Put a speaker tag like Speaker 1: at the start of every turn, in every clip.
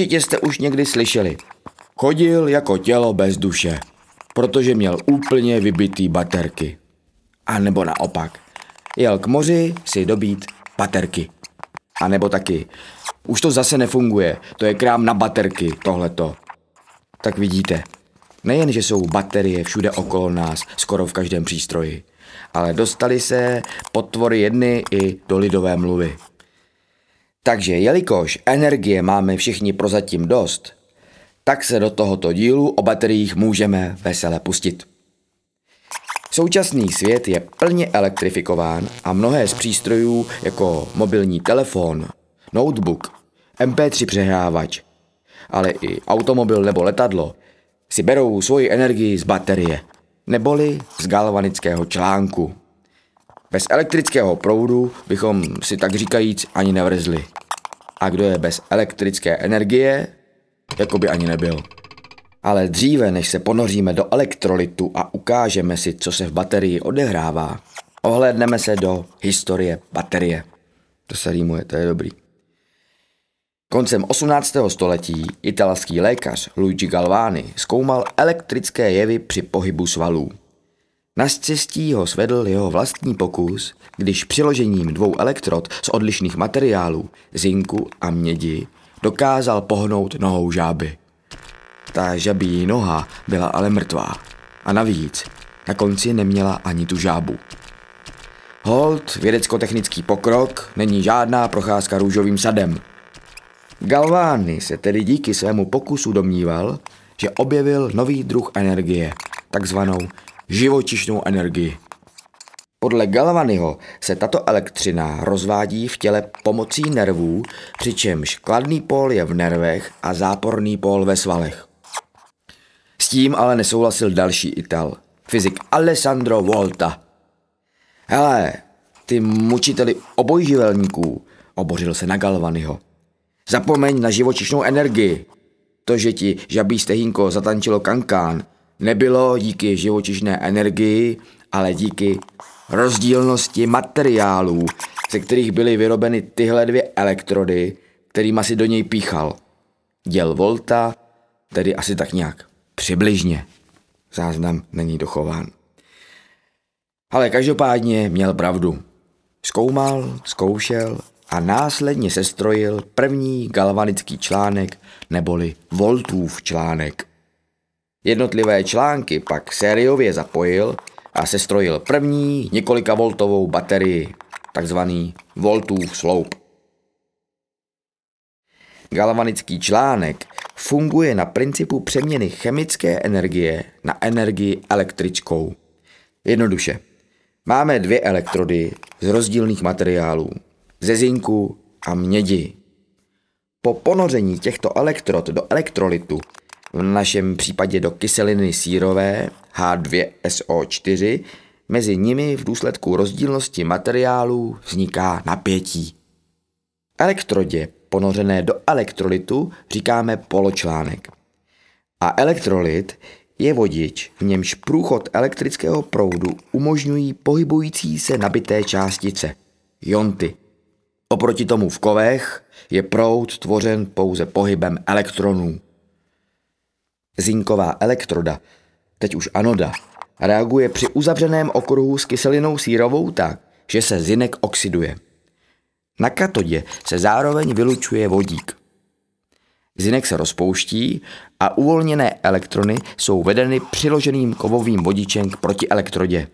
Speaker 1: Určitě jste už někdy slyšeli. Chodil jako tělo bez duše, protože měl úplně vybitý baterky. A nebo naopak. Jel k moři si dobít baterky. A nebo taky. Už to zase nefunguje, to je krám na baterky, tohleto. Tak vidíte, nejen, že jsou baterie všude okolo nás, skoro v každém přístroji, ale dostali se potvory jedny i do lidové mluvy. Takže jelikož energie máme všichni prozatím dost, tak se do tohoto dílu o bateriích můžeme vesele pustit. Současný svět je plně elektrifikován a mnohé z přístrojů jako mobilní telefon, notebook, MP3 přehrávač, ale i automobil nebo letadlo si berou svoji energii z baterie, neboli z galvanického článku. Bez elektrického proudu bychom si tak říkajíc ani nevrzli. A kdo je bez elektrické energie, jako by ani nebyl. Ale dříve, než se ponoříme do elektrolitu a ukážeme si, co se v baterii odehrává, ohlédneme se do historie baterie. To se rýmuje, to je dobrý. Koncem 18. století italský lékař Luigi Galvani zkoumal elektrické jevy při pohybu svalů. Naštěstí ho svedl jeho vlastní pokus, když přiložením dvou elektrod z odlišných materiálů, zinku a mědi, dokázal pohnout nohou žáby. Ta žabí noha byla ale mrtvá. A navíc, na konci neměla ani tu žábu. Hold, vědecko-technický pokrok, není žádná procházka růžovým sadem. Galvány se tedy díky svému pokusu domníval, že objevil nový druh energie, takzvanou živočišnou energii. Podle Galvanyho se tato elektřina rozvádí v těle pomocí nervů, přičemž kladný pól je v nervech a záporný pól ve svalech. S tím ale nesouhlasil další Ital, fyzik Alessandro Volta. Hele, ty mučiteli obojživelníků, obořil se na Galvanyho. Zapomeň na živočišnou energii. To, že ti žabí stehínko zatančilo kankán, nebylo díky živočišné energii, ale díky rozdílnosti materiálů, ze kterých byly vyrobeny tyhle dvě elektrody, kterým si do něj píchal. Děl volta, tedy asi tak nějak přibližně. Záznam není dochován. Ale každopádně měl pravdu. Zkoumal, zkoušel a následně sestrojil první galvanický článek neboli voltův článek. Jednotlivé články pak sériově zapojil a sestrojil první několika voltovou baterii, takzvaný voltův sloup. Galvanický článek funguje na principu přeměny chemické energie na energii elektrickou. Jednoduše, máme dvě elektrody z rozdílných materiálů, ze zinku a mědi. Po ponoření těchto elektrod do elektrolitu v našem případě do kyseliny sírové H2SO4, mezi nimi v důsledku rozdílnosti materiálu vzniká napětí. Elektrodě ponořené do elektrolytu říkáme poločlánek. A elektrolyt je vodič, v němž průchod elektrického proudu umožňují pohybující se nabité částice, jonty. Oproti tomu v kovech je proud tvořen pouze pohybem elektronů. Zinková elektroda, teď už anoda, reaguje při uzavřeném okruhu s kyselinou sírovou tak, že se zinek oxiduje. Na katodě se zároveň vylučuje vodík. Zinek se rozpouští a uvolněné elektrony jsou vedeny přiloženým kovovým vodičem k protielektrodě,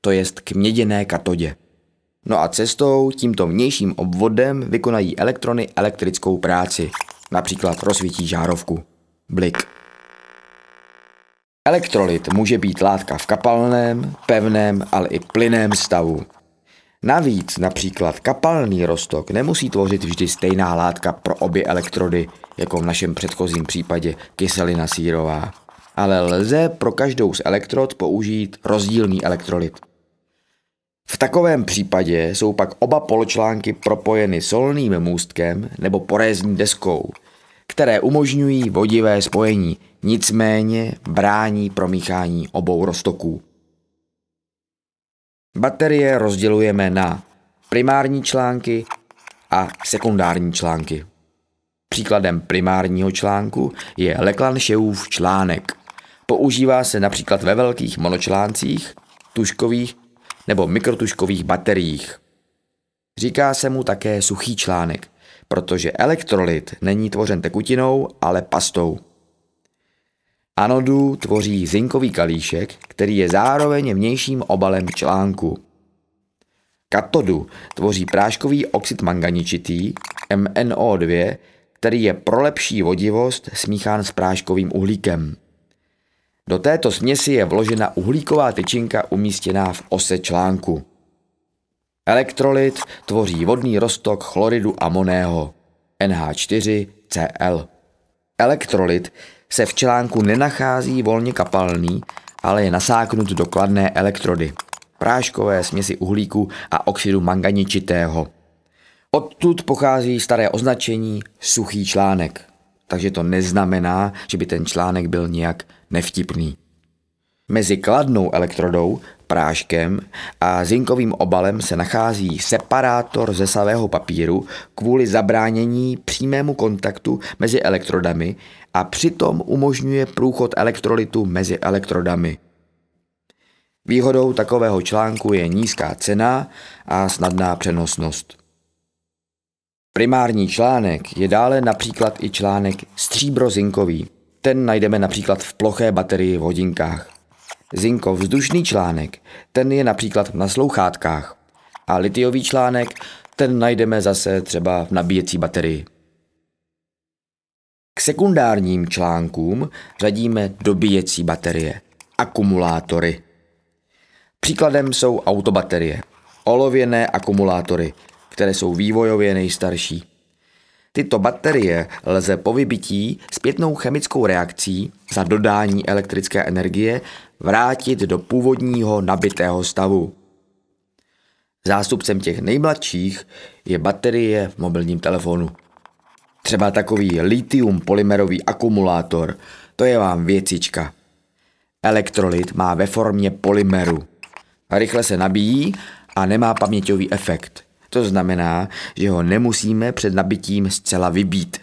Speaker 1: to jest k měděné katodě. No a cestou tímto vnějším obvodem vykonají elektrony elektrickou práci, například rozsvítí žárovku. Blik. Elektrolyt může být látka v kapalném, pevném, ale i plynném stavu. Navíc například kapalný roztok nemusí tvořit vždy stejná látka pro obě elektrody, jako v našem předchozím případě kyselina sírová. Ale lze pro každou z elektrod použít rozdílný elektrolyt. V takovém případě jsou pak oba poločlánky propojeny solným můstkem nebo porézní deskou – které umožňují vodivé spojení, nicméně brání promíchání obou roztoků. Baterie rozdělujeme na primární články a sekundární články. Příkladem primárního článku je Sheuf článek. Používá se například ve velkých monočláncích, tuškových nebo mikrotuškových bateriích. Říká se mu také suchý článek – protože elektrolyt není tvořen tekutinou, ale pastou. Anodu tvoří zinkový kalíšek, který je zároveň vnějším obalem článku. Katodu tvoří práškový oxid manganičitý, MnO2, který je pro lepší vodivost smíchán s práškovým uhlíkem. Do této směsi je vložena uhlíková tyčinka umístěná v ose článku. Elektrolyt tvoří vodný roztok chloridu amoného NH4Cl. Elektrolyt se v čelánku nenachází volně kapalný, ale je nasáknut do kladné elektrody, práškové směsi uhlíku a oxidu manganičitého. Odtud pochází staré označení suchý článek, takže to neznamená, že by ten článek byl nějak nevtipný. Mezi kladnou elektrodou práškem a zinkovým obalem se nachází separátor ze savého papíru kvůli zabránění přímému kontaktu mezi elektrodami a přitom umožňuje průchod elektrolitu mezi elektrodami. Výhodou takového článku je nízká cena a snadná přenosnost. Primární článek je dále například i článek stříbrozinkový. Ten najdeme například v ploché baterii v hodinkách. Zinko vzdušný článek, ten je například na slouchátkách. A litiový článek, ten najdeme zase třeba v nabíjecí baterii. K sekundárním článkům řadíme dobíjecí baterie, akumulátory. Příkladem jsou autobaterie, olověné akumulátory, které jsou vývojově nejstarší. Tyto baterie lze po vybití zpětnou chemickou reakcí za dodání elektrické energie vrátit do původního nabitého stavu. Zástupcem těch nejmladších je baterie v mobilním telefonu. Třeba takový litium polymerový akumulátor, to je vám věcička. Elektrolyt má ve formě polymeru. Rychle se nabíjí a nemá paměťový efekt – to znamená, že ho nemusíme před nabitím zcela vybít.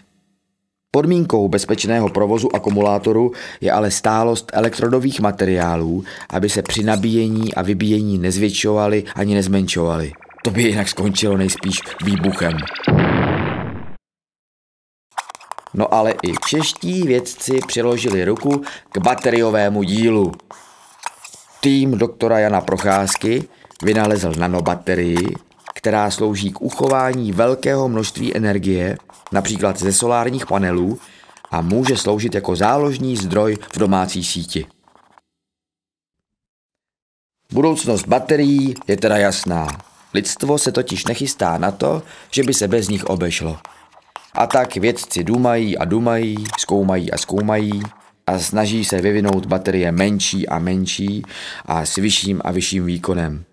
Speaker 1: Podmínkou bezpečného provozu akumulátoru je ale stálost elektrodových materiálů, aby se při nabíjení a vybíjení nezvětšovaly ani nezmenšovaly. To by jinak skončilo nejspíš výbuchem. No ale i čeští vědci přiložili ruku k bateriovému dílu. Tým doktora Jana Procházky vynalezl nanobaterii, která slouží k uchování velkého množství energie, například ze solárních panelů, a může sloužit jako záložní zdroj v domácí síti. Budoucnost baterií je teda jasná. Lidstvo se totiž nechystá na to, že by se bez nich obešlo. A tak vědci dumají a dumají, zkoumají a zkoumají a snaží se vyvinout baterie menší a menší a s vyšším a vyšším výkonem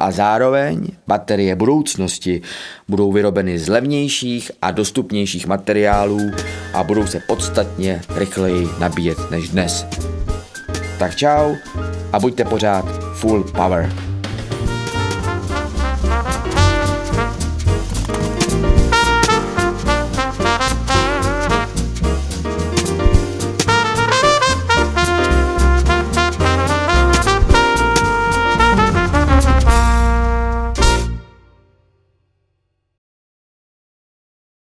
Speaker 1: a zároveň baterie budoucnosti budou vyrobeny z levnějších a dostupnějších materiálů a budou se podstatně rychleji nabíjet než dnes. Tak čau a buďte pořád full power.